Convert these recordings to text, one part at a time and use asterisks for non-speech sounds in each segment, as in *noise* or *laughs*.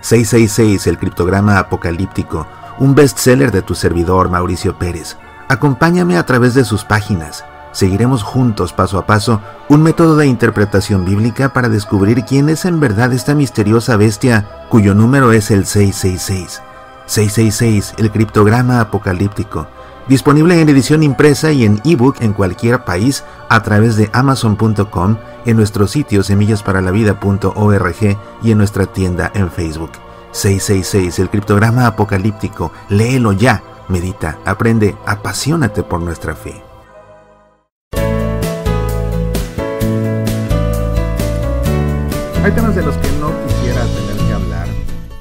666, el criptograma apocalíptico, un bestseller de tu servidor Mauricio Pérez. Acompáñame a través de sus páginas. Seguiremos juntos paso a paso un método de interpretación bíblica para descubrir quién es en verdad esta misteriosa bestia cuyo número es el 666. 666, el criptograma apocalíptico disponible en edición impresa y en ebook en cualquier país a través de amazon.com, en nuestro sitio semillasparalavida.org y en nuestra tienda en Facebook. 666, el criptograma apocalíptico, léelo ya, medita, aprende, apasionate por nuestra fe. Hay temas de los que no quisiera tener que hablar,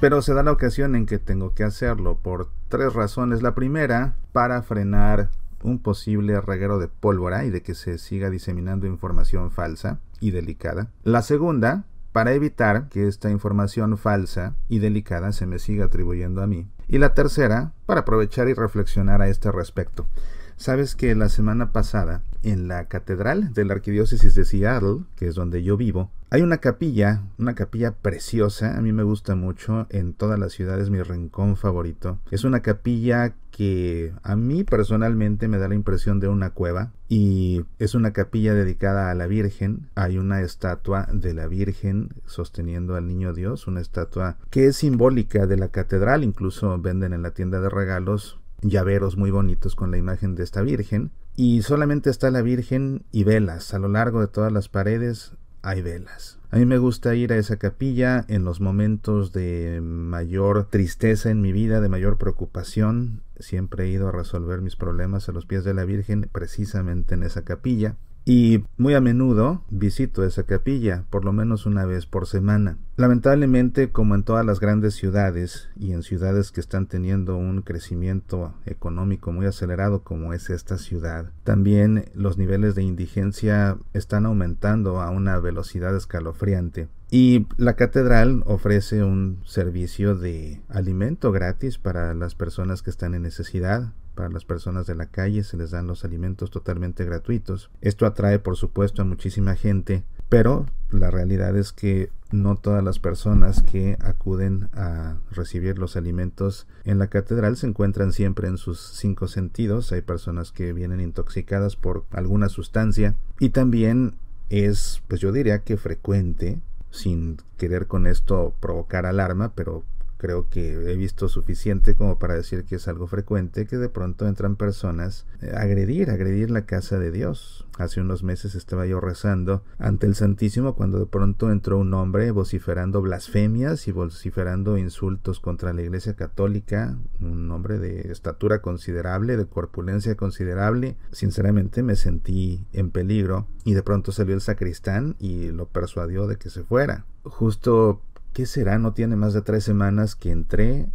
pero se da la ocasión en que tengo que hacerlo por tres razones. La primera, para frenar un posible reguero de pólvora y de que se siga diseminando información falsa y delicada. La segunda, para evitar que esta información falsa y delicada se me siga atribuyendo a mí. Y la tercera, para aprovechar y reflexionar a este respecto. Sabes que la semana pasada, en la catedral de la arquidiócesis de Seattle, que es donde yo vivo, hay una capilla, una capilla preciosa, a mí me gusta mucho, en todas las ciudades mi rincón favorito. Es una capilla que a mí personalmente me da la impresión de una cueva y es una capilla dedicada a la Virgen. Hay una estatua de la Virgen sosteniendo al Niño Dios, una estatua que es simbólica de la catedral, incluso venden en la tienda de regalos llaveros muy bonitos con la imagen de esta Virgen. Y solamente está la Virgen y velas. A lo largo de todas las paredes hay velas. A mí me gusta ir a esa capilla en los momentos de mayor tristeza en mi vida, de mayor preocupación. Siempre he ido a resolver mis problemas a los pies de la Virgen, precisamente en esa capilla y muy a menudo visito esa capilla, por lo menos una vez por semana. Lamentablemente, como en todas las grandes ciudades y en ciudades que están teniendo un crecimiento económico muy acelerado como es esta ciudad, también los niveles de indigencia están aumentando a una velocidad escalofriante. Y la catedral ofrece un servicio de alimento gratis para las personas que están en necesidad, para las personas de la calle se les dan los alimentos totalmente gratuitos. Esto atrae por supuesto a muchísima gente, pero la realidad es que no todas las personas que acuden a recibir los alimentos en la catedral se encuentran siempre en sus cinco sentidos. Hay personas que vienen intoxicadas por alguna sustancia y también es, pues yo diría que frecuente, sin querer con esto provocar alarma, pero creo que he visto suficiente como para decir que es algo frecuente que de pronto entran personas eh, a agredir, agredir la casa de Dios. Hace unos meses estaba yo rezando ante el Santísimo cuando de pronto entró un hombre vociferando blasfemias y vociferando insultos contra la Iglesia Católica, un hombre de estatura considerable, de corpulencia considerable. Sinceramente me sentí en peligro y de pronto salió el sacristán y lo persuadió de que se fuera. Justo ¿qué será? No tiene más de tres semanas que entré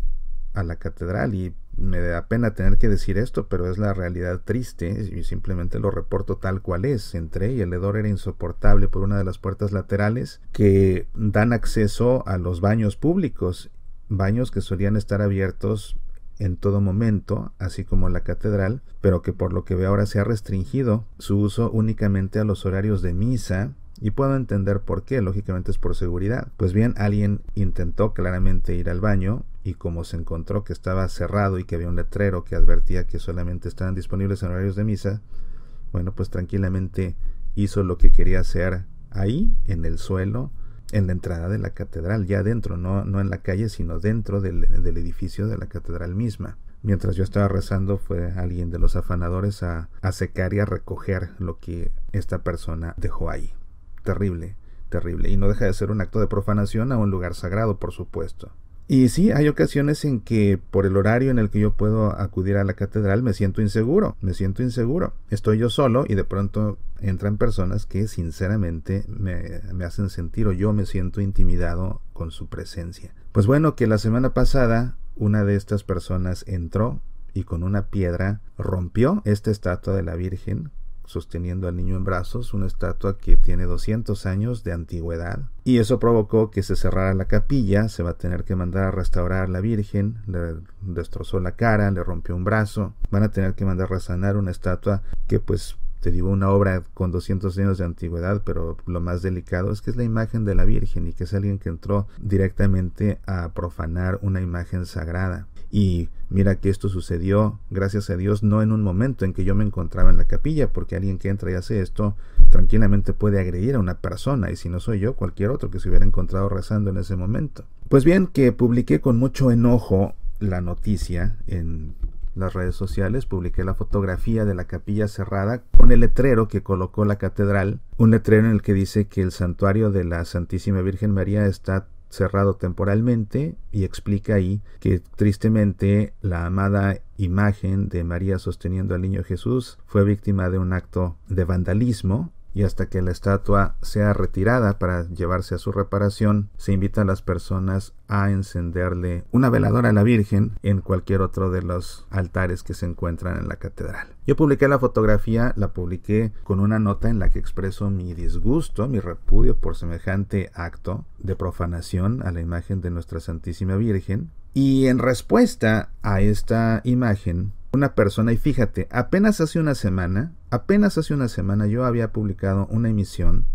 a la catedral y me da pena tener que decir esto, pero es la realidad triste y simplemente lo reporto tal cual es. Entré y el hedor era insoportable por una de las puertas laterales que dan acceso a los baños públicos, baños que solían estar abiertos en todo momento, así como la catedral, pero que por lo que veo ahora se ha restringido su uso únicamente a los horarios de misa y puedo entender por qué, lógicamente es por seguridad. Pues bien, alguien intentó claramente ir al baño y como se encontró que estaba cerrado y que había un letrero que advertía que solamente estaban disponibles en horarios de misa, bueno, pues tranquilamente hizo lo que quería hacer ahí, en el suelo, en la entrada de la catedral, ya dentro, no, no en la calle, sino dentro del, edificio de la catedral misma. Mientras yo estaba rezando fue alguien de los afanadores a, a secar y a recoger lo que esta persona dejó ahí terrible, terrible, y no deja de ser un acto de profanación a un lugar sagrado, por supuesto. Y sí, hay ocasiones en que por el horario en el que yo puedo acudir a la catedral me siento inseguro, me siento inseguro. Estoy yo solo y de pronto entran personas que sinceramente me, hacen sentir o yo me siento intimidado con su presencia. Pues bueno, que la semana pasada una de estas personas entró y con una piedra rompió esta estatua de la Virgen sosteniendo al niño en brazos, una estatua que tiene 200 años de antigüedad. Y eso provocó que se cerrara la capilla, se va a tener que mandar a restaurar a la Virgen, le destrozó la cara, le rompió un brazo, van a tener que mandar a sanar una estatua que pues te digo una obra con 200 años de antigüedad, pero lo más delicado es que es la imagen de la Virgen y que es alguien que entró directamente a profanar una imagen sagrada. Y mira que esto sucedió, gracias a Dios, no en un momento en que yo me encontraba en la capilla, porque alguien que entra y hace esto tranquilamente puede agredir a una persona, y si no soy yo, cualquier otro que se hubiera encontrado rezando en ese momento. Pues bien, que publiqué con mucho enojo la noticia en las redes sociales, publiqué la fotografía de la capilla cerrada con el letrero que colocó la catedral, un letrero en el que dice que el santuario de la Santísima Virgen María está cerrado temporalmente y explica ahí que tristemente la amada imagen de María sosteniendo al niño Jesús fue víctima de un acto de vandalismo y hasta que la estatua sea retirada para llevarse a su reparación, se invita a las personas a encenderle una veladora a la Virgen en cualquier otro de los altares que se encuentran en la catedral. Yo publiqué la fotografía, la publiqué con una nota en la que expreso mi disgusto, mi repudio por semejante acto de profanación a la imagen de nuestra Santísima Virgen. Y en respuesta a esta imagen, una persona, y fíjate, apenas hace una semana, Apenas hace una semana yo había publicado una emisión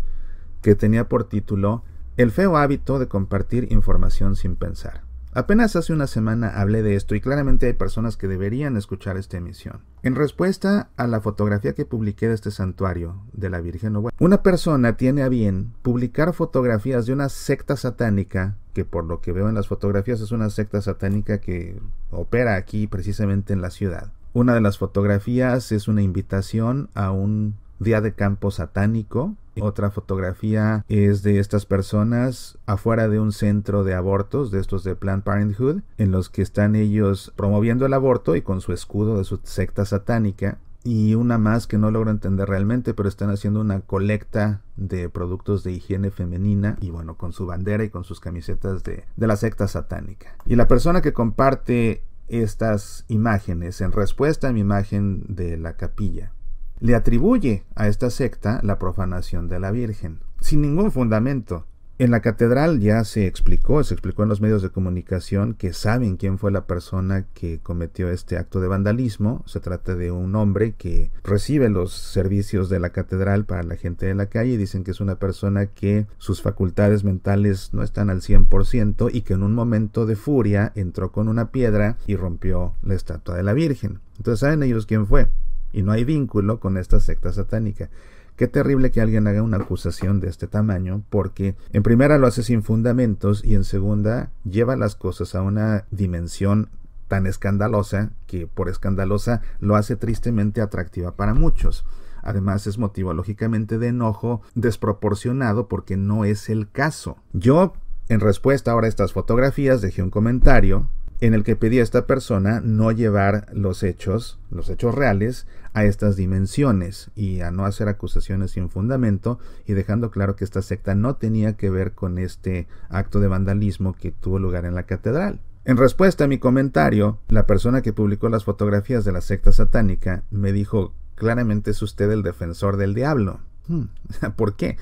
que tenía por título El feo hábito de compartir información sin pensar. Apenas hace una semana hablé de esto y claramente hay personas que deberían escuchar esta emisión. En respuesta a la fotografía que publiqué de este santuario de la Virgen Nueva, una persona tiene a bien publicar fotografías de una secta satánica, que por lo que veo en las fotografías es una secta satánica que opera aquí precisamente en la ciudad. Una de las fotografías es una invitación a un día de campo satánico. Otra fotografía es de estas personas afuera de un centro de abortos, de estos de Planned Parenthood, en los que están ellos promoviendo el aborto y con su escudo de su secta satánica. Y una más que no logro entender realmente, pero están haciendo una colecta de productos de higiene femenina y bueno, con su bandera y con sus camisetas de, de la secta satánica. Y la persona que comparte estas imágenes en respuesta a mi imagen de la capilla. Le atribuye a esta secta la profanación de la Virgen, sin ningún fundamento. En la catedral ya se explicó, se explicó en los medios de comunicación que saben quién fue la persona que cometió este acto de vandalismo. Se trata de un hombre que recibe los servicios de la catedral para la gente de la calle y dicen que es una persona que sus facultades mentales no están al 100% y que en un momento de furia entró con una piedra y rompió la estatua de la Virgen. Entonces saben ellos quién fue y no hay vínculo con esta secta satánica. Qué terrible que alguien haga una acusación de este tamaño, porque en primera lo hace sin fundamentos y en segunda lleva las cosas a una dimensión tan escandalosa que por escandalosa lo hace tristemente atractiva para muchos. Además es motivo lógicamente de enojo desproporcionado porque no es el caso. Yo, en respuesta ahora a estas fotografías, dejé un comentario en el que pedía a esta persona no llevar los hechos, los hechos reales, a estas dimensiones y a no hacer acusaciones sin fundamento y dejando claro que esta secta no tenía que ver con este acto de vandalismo que tuvo lugar en la catedral. En respuesta a mi comentario, la persona que publicó las fotografías de la secta satánica me dijo, claramente es usted el defensor del diablo. Hmm, *laughs* ¿Por qué?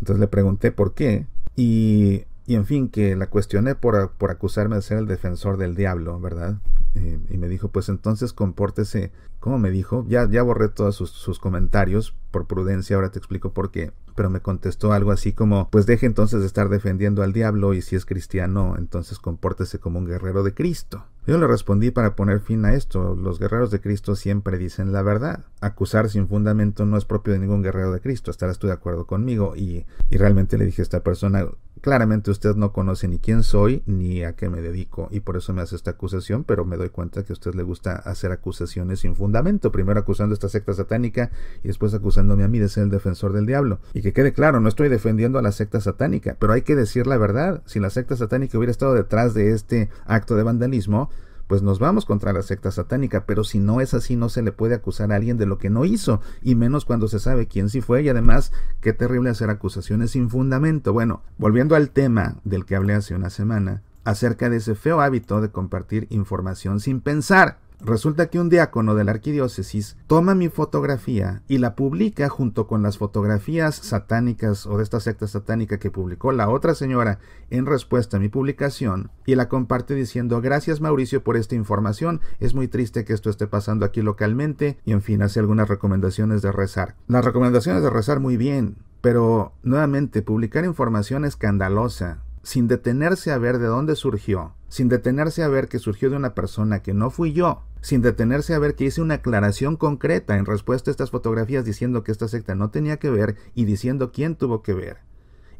Entonces le pregunté por qué y y en fin, que la cuestioné por, acusarme de ser el defensor del diablo, ¿verdad? Eh, y me dijo, pues entonces compórtese, ¿cómo me dijo? Ya, ya borré todos sus, sus, comentarios, por prudencia, ahora te explico por qué. Pero me contestó algo así como, pues deje entonces de estar defendiendo al diablo y si es cristiano, entonces compórtese como un guerrero de Cristo. Yo le respondí para poner fin a esto, los guerreros de Cristo siempre dicen la verdad. Acusar sin fundamento no es propio de ningún guerrero de Cristo, estarás tú de acuerdo conmigo. Y, y realmente le dije a esta persona, Claramente usted no conoce ni quién soy ni a qué me dedico y por eso me hace esta acusación, pero me doy cuenta que a usted le gusta hacer acusaciones sin fundamento, primero acusando a esta secta satánica y después acusándome a mí de ser el defensor del diablo. Y que quede claro, no estoy defendiendo a la secta satánica, pero hay que decir la verdad, si la secta satánica hubiera estado detrás de este acto de vandalismo, pues nos vamos contra la secta satánica, pero si no es así no se le puede acusar a alguien de lo que no hizo, y menos cuando se sabe quién sí fue, y además qué terrible hacer acusaciones sin fundamento. Bueno, volviendo al tema del que hablé hace una semana, acerca de ese feo hábito de compartir información sin pensar. Resulta que un diácono de la arquidiócesis toma mi fotografía y la publica junto con las fotografías satánicas o de esta secta satánica que publicó la otra señora en respuesta a mi publicación y la comparte diciendo gracias Mauricio por esta información, es muy triste que esto esté pasando aquí localmente y en fin hace algunas recomendaciones de rezar. Las recomendaciones de rezar muy bien, pero nuevamente publicar información escandalosa sin detenerse a ver de dónde surgió, sin detenerse a ver que surgió de una persona que no fui yo, sin detenerse a ver que hice una aclaración concreta en respuesta a estas fotografías diciendo que esta secta no tenía que ver y diciendo quién tuvo que ver.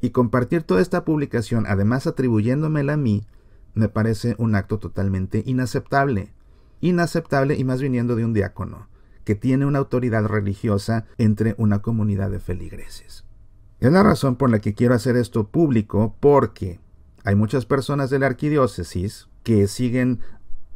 Y compartir toda esta publicación, además atribuyéndomela a mí, me parece un acto totalmente inaceptable. Inaceptable y más viniendo de un diácono, que tiene una autoridad religiosa entre una comunidad de feligreses. Es la razón por la que quiero hacer esto público porque hay muchas personas de la arquidiócesis que siguen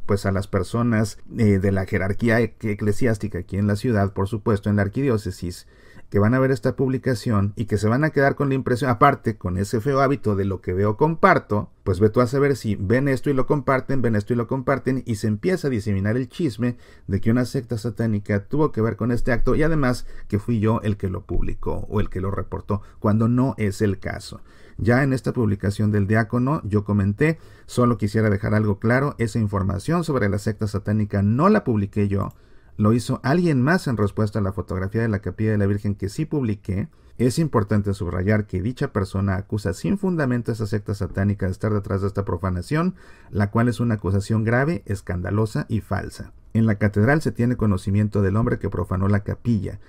pues a las personas eh, de la jerarquía e-, eclesiástica aquí en la ciudad, por supuesto, en la arquidiócesis, que van a ver esta publicación y que se van a quedar con la impresión, aparte con ese feo hábito de lo que veo comparto, pues ve tú a saber si ven esto y lo comparten, ven esto y lo comparten y se empieza a diseminar el chisme de que una secta satánica tuvo que ver con este acto y además que fui yo el que lo publicó o el que lo reportó, cuando no es el caso. Ya en esta publicación del diácono yo comenté, solo quisiera dejar algo claro, esa información sobre la secta satánica no la publiqué yo, lo hizo alguien más en respuesta a la fotografía de la capilla de la Virgen que sí publiqué. Es importante subrayar que dicha persona acusa sin fundamento a esa secta satánica de estar detrás de esta profanación, la cual es una acusación grave, escandalosa y falsa. En la catedral se tiene conocimiento del hombre que profanó la capilla,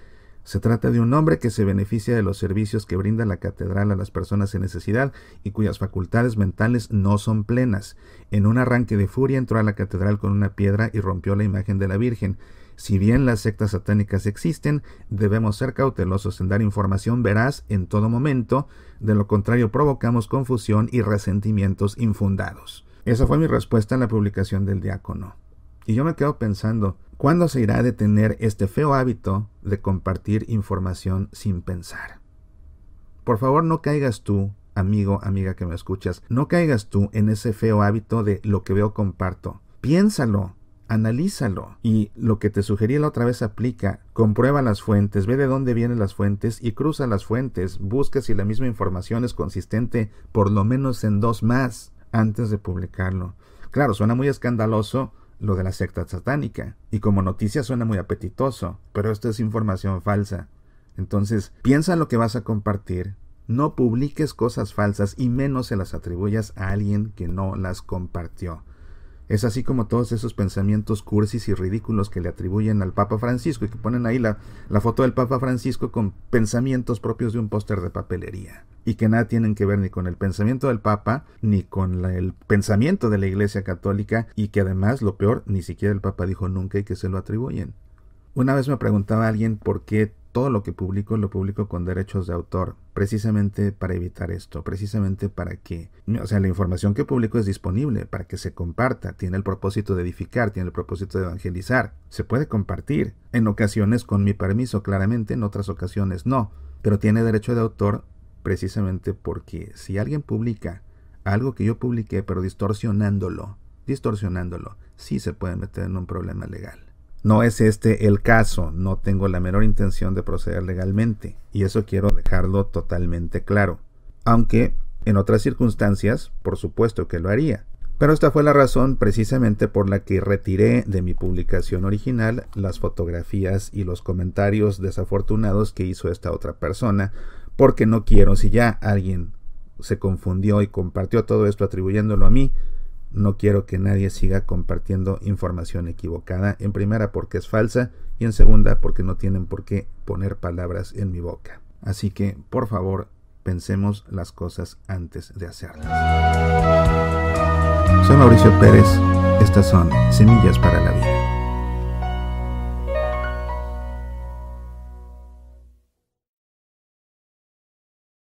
se trata de un hombre que se beneficia de los servicios que brinda la catedral a las personas en necesidad y cuyas facultades mentales no son plenas. En un arranque de furia entró a la catedral con una piedra y rompió la imagen de la Virgen. Si bien las sectas satánicas existen, debemos ser cautelosos en dar información veraz en todo momento, de lo contrario provocamos confusión y resentimientos infundados. Esa fue mi respuesta en la publicación del diácono. Y yo me quedo pensando, ¿Cuándo se irá a detener este feo hábito de compartir información sin pensar? Por favor, no caigas tú, amigo, amiga que me escuchas, no caigas tú en ese feo hábito de lo que veo comparto. Piénsalo, analízalo y lo que te sugerí la otra vez aplica. Comprueba las fuentes, ve de dónde vienen las fuentes y cruza las fuentes. Busca si la misma información es consistente por lo menos en dos más antes de publicarlo. Claro, suena muy escandaloso lo de la secta satánica. Y como noticia suena muy apetitoso, pero esto es información falsa. Entonces, piensa lo que vas a compartir, no publiques cosas falsas y menos se las atribuyas a alguien que no las compartió. Es así como todos esos pensamientos cursis y ridículos que le atribuyen al Papa Francisco y que ponen ahí la, la foto del Papa Francisco con pensamientos propios de un póster de papelería y que nada tienen que ver ni con el pensamiento del Papa ni con el pensamiento de la Iglesia Católica y que además lo peor ni siquiera el Papa dijo nunca y que se lo atribuyen. Una vez me preguntaba alguien por qué todo lo que publico lo publico con derechos de autor, precisamente para evitar esto, precisamente para que, o sea, la información que publico es disponible, para que se comparta, tiene el propósito de edificar, tiene el propósito de evangelizar, se puede compartir, en ocasiones con mi permiso, claramente, en otras ocasiones no, pero tiene derecho de autor precisamente porque si alguien publica algo que yo publiqué, pero distorsionándolo, distorsionándolo, sí se puede meter en un problema legal. No es este el caso, no tengo la menor intención de proceder legalmente, y eso quiero dejarlo totalmente claro. Aunque, en otras circunstancias, por supuesto que lo haría. Pero esta fue la razón precisamente por la que retiré de mi publicación original las fotografías y los comentarios desafortunados que hizo esta otra persona, porque no quiero si ya alguien se confundió y compartió todo esto atribuyéndolo a mí, no quiero que nadie siga compartiendo información equivocada, en primera porque es falsa y en segunda porque no tienen por qué poner palabras en mi boca. Así que, por favor, pensemos las cosas antes de hacerlas. Soy Mauricio Pérez, estas son Semillas para la Vida.